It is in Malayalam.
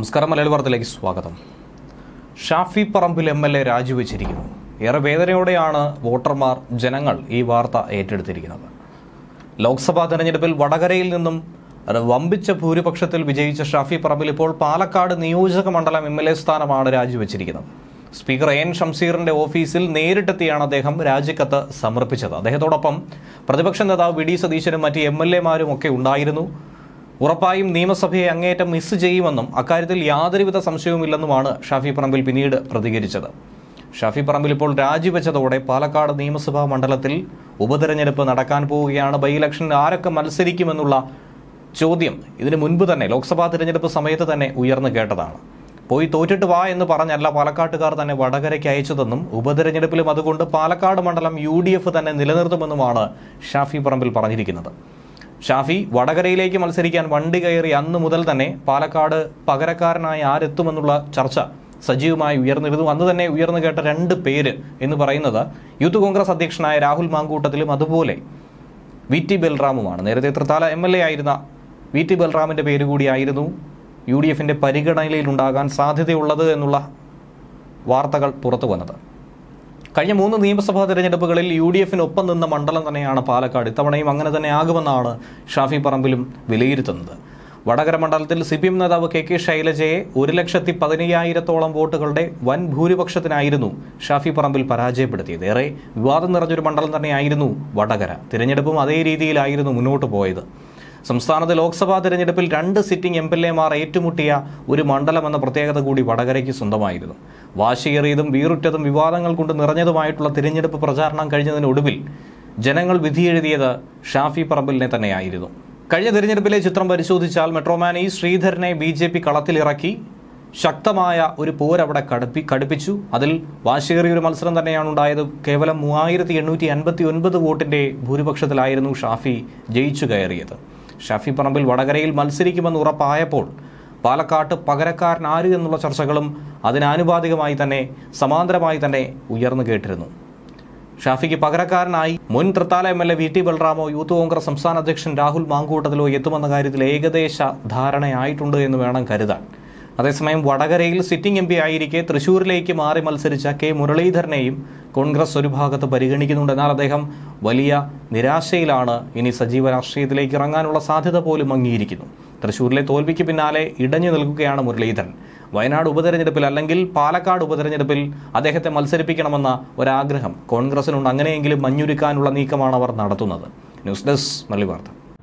നമസ്കാരം മലയാളി വാർത്തയിലേക്ക് സ്വാഗതം Shafi Parambil MLA രാജിവെച്ചിരിക്കുന്നു ഏറെ വേദനയോടെയാണ് വോട്ടർമാർ ജനങ്ങൾ ഈ വാർത്ത ഏറ്റെടുത്തിരിക്കുന്നത് ലോക്സഭാ തെരഞ്ഞെടുപ്പിൽ വടകരയിൽ നിന്നും വമ്പിച്ച ഭൂരിപക്ഷത്തിൽ വിജയിച്ച ഷാഫി പറമ്പിൽ ഇപ്പോൾ പാലക്കാട് നിയോജക മണ്ഡലം എം എൽ എ സ്ഥാനമാണ് രാജിവെച്ചിരിക്കുന്നത് സ്പീക്കർ എൻ ഷംസീറിന്റെ ഓഫീസിൽ നേരിട്ടെത്തിയാണ് അദ്ദേഹം രാജിക്കത്ത് സമർപ്പിച്ചത് അദ്ദേഹത്തോടൊപ്പം പ്രതിപക്ഷ നേതാവ് വി ഡി സതീശനും മറ്റ് എം എൽ എമാരും ഒക്കെ ഉണ്ടായിരുന്നു ഉറപ്പായും നിയമസഭയെ അങ്ങേയറ്റം മിസ് ചെയ്യുമെന്നും അക്കാര്യത്തിൽ യാതൊരുവിധ സംശയവുമില്ലെന്നുമാണ് ഷാഫി പറമ്പിൽ പിന്നീട് പ്രതികരിച്ചത് ഷാഫി പറമ്പിൽ ഇപ്പോൾ രാജിവെച്ചതോടെ പാലക്കാട് നിയമസഭാ മണ്ഡലത്തിൽ ഉപതെരഞ്ഞെടുപ്പ് നടക്കാൻ പോവുകയാണ് ബൈ ഇലക്ഷൻ ആരൊക്കെ മത്സരിക്കുമെന്നുള്ള ചോദ്യം ഇതിനു മുൻപ് തന്നെ ലോക്സഭാ തിരഞ്ഞെടുപ്പ് സമയത്ത് തന്നെ ഉയർന്നു കേട്ടതാണ് പോയി തോറ്റിട്ട് വാ എന്ന് പറഞ്ഞല്ല പാലക്കാട്ടുകാർ തന്നെ വടകരയ്ക്ക് അയച്ചതെന്നും ഉപതെരഞ്ഞെടുപ്പിലും അതുകൊണ്ട് പാലക്കാട് മണ്ഡലം യു തന്നെ നിലനിർത്തുമെന്നുമാണ് ഷാഫി പറമ്പിൽ പറഞ്ഞിരിക്കുന്നത് ഷാഫി വടകരയിലേക്ക് മത്സരിക്കാൻ വണ്ടി കയറി അന്ന് മുതൽ തന്നെ പാലക്കാട് പകരക്കാരനായി ആരെത്തുമെന്നുള്ള ചർച്ച സജീവമായി ഉയർന്നിരുന്നു അന്ന് തന്നെ ഉയർന്നു കേട്ട രണ്ട് പേര് എന്ന് പറയുന്നത് യൂത്ത് കോൺഗ്രസ് അധ്യക്ഷനായ രാഹുൽ മാങ്കൂട്ടത്തിലും അതുപോലെ വി ടി ബൽറാമുമാണ് നേരത്തെ തൃത്താല എം എൽ എ ആയിരുന്ന വി ടി ബൽറാമിൻ്റെ പേര് കൂടിയായിരുന്നു യു ഡി എഫിൻ്റെ പരിഗണനയിലുണ്ടാകാൻ സാധ്യതയുള്ളത് എന്നുള്ള വാർത്തകൾ പുറത്തു വന്നത് കഴിഞ്ഞ മൂന്ന് നിയമസഭാ തെരഞ്ഞെടുപ്പുകളിൽ യു ഡി എഫിനൊപ്പം നിന്ന മണ്ഡലം തന്നെയാണ് പാലക്കാട് ഇത്തവണയും അങ്ങനെ തന്നെ ആകുമെന്നാണ് ഷാഫി പറമ്പിലും വിലയിരുത്തുന്നത് വടകര മണ്ഡലത്തിൽ സി പി എം നേതാവ് കെ കെ ശൈലജയെ ഒരു ലക്ഷത്തി പതിനയ്യായിരത്തോളം വോട്ടുകളുടെ വൻ ഭൂരിപക്ഷത്തിനായിരുന്നു ഷാഫി പറമ്പിൽ പരാജയപ്പെടുത്തിയത് ഏറെ വിവാദം നിറഞ്ഞൊരു മണ്ഡലം തന്നെയായിരുന്നു വടകര തിരഞ്ഞെടുപ്പും അതേ രീതിയിലായിരുന്നു മുന്നോട്ട് പോയത് സംസ്ഥാനത്ത് ലോക്സഭാ തിരഞ്ഞെടുപ്പിൽ രണ്ട് സിറ്റിംഗ് എം എൽ ഏറ്റുമുട്ടിയ ഒരു മണ്ഡലം എന്ന പ്രത്യേകത കൂടി വടകരയ്ക്ക് സ്വന്തമായിരുന്നു വാശിയേറിയതും വീറുറ്റതും വിവാദങ്ങൾ കൊണ്ട് നിറഞ്ഞതുമായിട്ടുള്ള തിരഞ്ഞെടുപ്പ് പ്രചാരണം കഴിഞ്ഞതിനൊടുവിൽ ജനങ്ങൾ വിധിയെഴുതിയത് ഷാഫി പറമ്പലിനെ തന്നെയായിരുന്നു കഴിഞ്ഞ തിരഞ്ഞെടുപ്പിലെ ചിത്രം പരിശോധിച്ചാൽ മെട്രോമാൻ ഈ ശ്രീധരനെ ബി ജെ പി കളത്തിലിറക്കി ശക്തമായ ഒരു പോരവിടെ കടുപ്പി കടുപ്പിച്ചു അതിൽ വാശിയേറിയ ഒരു മത്സരം തന്നെയാണ് ഉണ്ടായത് കേവലം മൂവായിരത്തി എണ്ണൂറ്റി അൻപത്തി ഒൻപത് വോട്ടിൻ്റെ ഭൂരിപക്ഷത്തിലായിരുന്നു ഷാഫി ജയിച്ചു കയറിയത് ഷാഫി പറമ്പിൽ വടകരയിൽ മത്സരിക്കുമെന്ന് ഉറപ്പായപ്പോൾ പാലക്കാട്ട് പകരക്കാരൻ ആര് എന്നുള്ള ചർച്ചകളും അതിനാനുപാതികമായി തന്നെ സമാന്തരമായി തന്നെ ഉയർന്നു കേട്ടിരുന്നു ഷാഫിക്ക് പകരക്കാരനായി മുൻ Thrithala MLA V T ബൽറാമോ യൂത്ത് കോൺഗ്രസ് സംസ്ഥാന അധ്യക്ഷൻ രാഹുൽ മാങ്കൂട്ടത്തിലോ എത്തുമെന്ന കാര്യത്തിൽ ഏകദേശ ധാരണയായിട്ടുണ്ട് എന്ന് വേണം കരുതാൻ അതേസമയം വടകരയിൽ സിറ്റിംഗ് എം പി ആയിരിക്കെ തൃശൂരിലേക്ക് മാറി മത്സരിച്ച കെ മുരളീധരനെയും കോൺഗ്രസ് ഒരു ഭാഗത്ത് പരിഗണിക്കുന്നുണ്ട് എന്നാൽ അദ്ദേഹം വലിയ നിരാശയിലാണ് ഇനി സജീവ രാഷ്ട്രീയത്തിലേക്ക് ഇറങ്ങാനുള്ള സാധ്യത പോലും അംഗീകരിക്കുന്നു തൃശ്ശൂരിലെ തോൽവിക്ക് പിന്നാലെ ഇടഞ്ഞു നിൽക്കുകയാണ് മുരളീധരൻ വയനാട് ഉപതെരഞ്ഞെടുപ്പിൽ അല്ലെങ്കിൽ പാലക്കാട് ഉപതെരഞ്ഞെടുപ്പിൽ അദ്ദേഹത്തെ മത്സരിപ്പിക്കണമെന്ന ഒരാഗ്രഹം കോൺഗ്രസിനുണ്ട് അങ്ങനെയെങ്കിലും മഞ്ഞുരുക്കാനുള്ള നീക്കമാണ് അവർ നടത്തുന്നത് ന്യൂസ് ഡെസ്ക് മല്ലി വാർത്ത